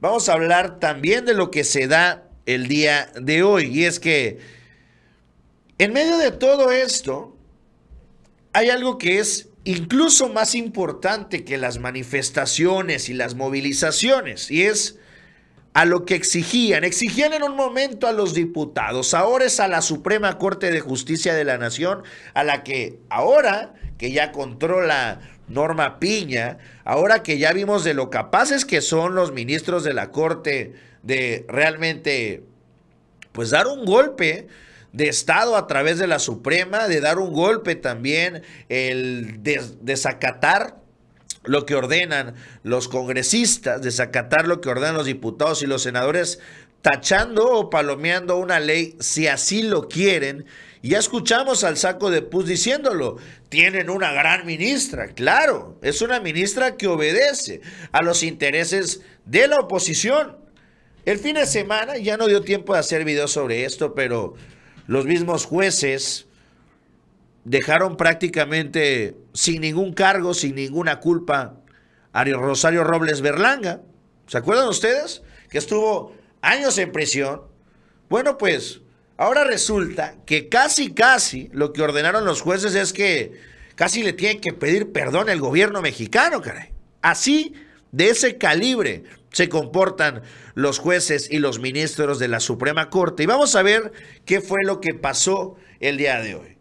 vamos a hablar también de lo que se da el día de hoy. Y es que en medio de todo esto, hay algo que es incluso más importante que las manifestaciones y las movilizaciones, y es a lo que exigían. Exigían en un momento a los diputados, ahora es a la Suprema Corte de Justicia de la Nación, a la que ahora que ya controla Norma Piña, ahora que ya vimos de lo capaces que son los ministros de la Corte de realmente, pues dar un golpe de Estado a través de la Suprema, de dar un golpe también, el desacatar lo que ordenan los congresistas, desacatar lo que ordenan los diputados y los senadores, tachando o palomeando una ley si así lo quieren. ya escuchamos al saco de Pus diciéndolo, tienen una gran ministra, claro, es una ministra que obedece a los intereses de la oposición. El fin de semana ya no dio tiempo de hacer videos sobre esto, pero los mismos jueces dejaron prácticamente sin ningún cargo, sin ninguna culpa a Rosario Robles Berlanga. ¿Se acuerdan ustedes? Que estuvo años en prisión. Bueno, pues ahora resulta que casi, casi lo que ordenaron los jueces es que casi le tienen que pedir perdón al gobierno mexicano, caray. Así, de ese calibre, se comportan los jueces y los ministros de la Suprema Corte. Y vamos a ver qué fue lo que pasó el día de hoy.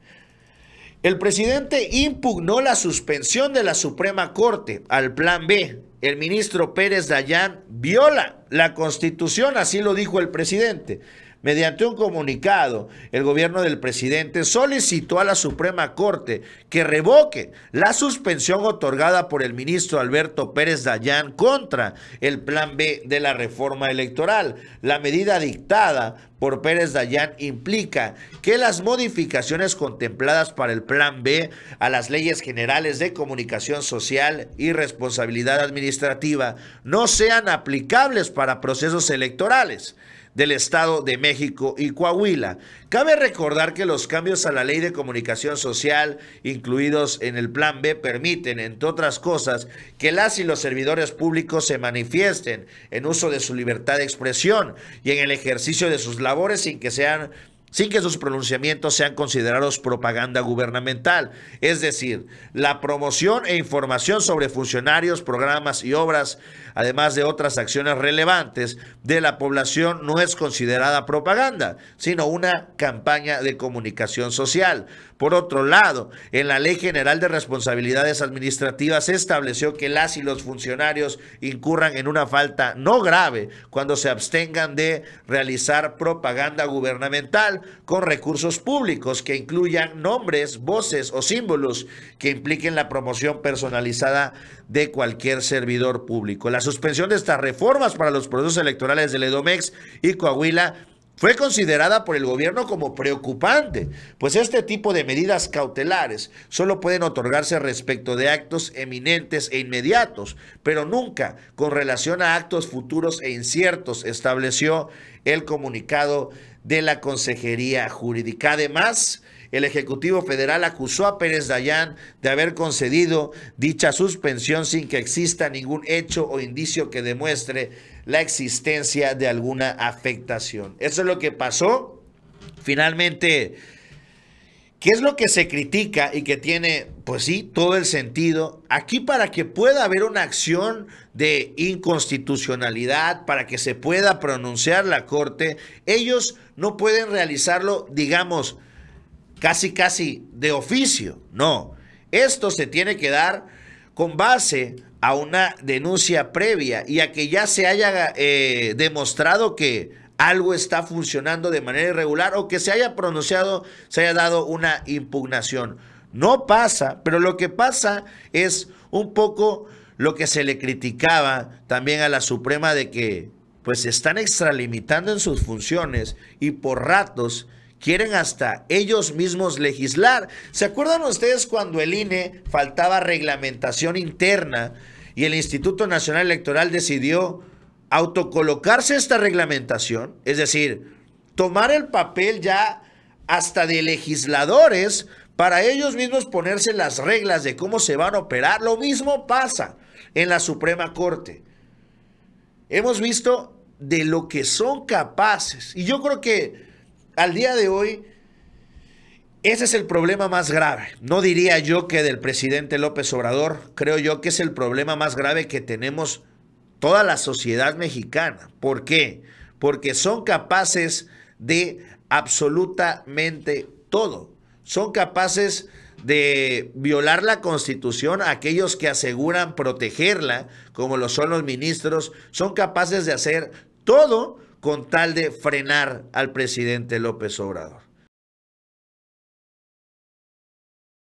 El presidente impugnó la suspensión de la Suprema Corte al Plan B. El ministro Pérez Dayán viola la Constitución, así lo dijo el presidente. Mediante un comunicado, el gobierno del presidente solicitó a la Suprema Corte que revoque la suspensión otorgada por el ministro Alberto Pérez Dayán contra el Plan B de la reforma electoral. La medida dictada por Pérez Dayán implica que las modificaciones contempladas para el Plan B a las leyes generales de comunicación social y responsabilidad administrativa no sean aplicables para procesos electorales del Estado de México y Coahuila. Cabe recordar que los cambios a la ley de comunicación social incluidos en el Plan B permiten, entre otras cosas, que las y los servidores públicos se manifiesten en uso de su libertad de expresión y en el ejercicio de sus labores sin que sean sin que sus pronunciamientos sean considerados propaganda gubernamental, es decir, la promoción e información sobre funcionarios, programas y obras, además de otras acciones relevantes de la población, no es considerada propaganda, sino una campaña de comunicación social. Por otro lado, en la Ley General de Responsabilidades Administrativas se estableció que las y los funcionarios incurran en una falta no grave cuando se abstengan de realizar propaganda gubernamental con recursos públicos que incluyan nombres, voces o símbolos que impliquen la promoción personalizada de cualquier servidor público. La suspensión de estas reformas para los procesos electorales del EDOMEX y Coahuila fue considerada por el gobierno como preocupante, pues este tipo de medidas cautelares solo pueden otorgarse respecto de actos eminentes e inmediatos, pero nunca con relación a actos futuros e inciertos, estableció el comunicado de la Consejería Jurídica. Además, el Ejecutivo Federal acusó a Pérez Dayán de haber concedido dicha suspensión sin que exista ningún hecho o indicio que demuestre la existencia de alguna afectación. Eso es lo que pasó. Finalmente, ¿Qué es lo que se critica y que tiene, pues sí, todo el sentido? Aquí para que pueda haber una acción de inconstitucionalidad, para que se pueda pronunciar la Corte, ellos no pueden realizarlo, digamos, casi casi de oficio. No, esto se tiene que dar con base a una denuncia previa y a que ya se haya eh, demostrado que algo está funcionando de manera irregular o que se haya pronunciado, se haya dado una impugnación. No pasa, pero lo que pasa es un poco lo que se le criticaba también a la Suprema de que pues se están extralimitando en sus funciones y por ratos Quieren hasta ellos mismos legislar. ¿Se acuerdan ustedes cuando el INE faltaba reglamentación interna y el Instituto Nacional Electoral decidió autocolocarse esta reglamentación? Es decir, tomar el papel ya hasta de legisladores para ellos mismos ponerse las reglas de cómo se van a operar. Lo mismo pasa en la Suprema Corte. Hemos visto de lo que son capaces. Y yo creo que al día de hoy, ese es el problema más grave. No diría yo que del presidente López Obrador, creo yo que es el problema más grave que tenemos toda la sociedad mexicana. ¿Por qué? Porque son capaces de absolutamente todo. Son capaces de violar la constitución aquellos que aseguran protegerla, como lo son los ministros, son capaces de hacer todo con tal de frenar al presidente López Obrador.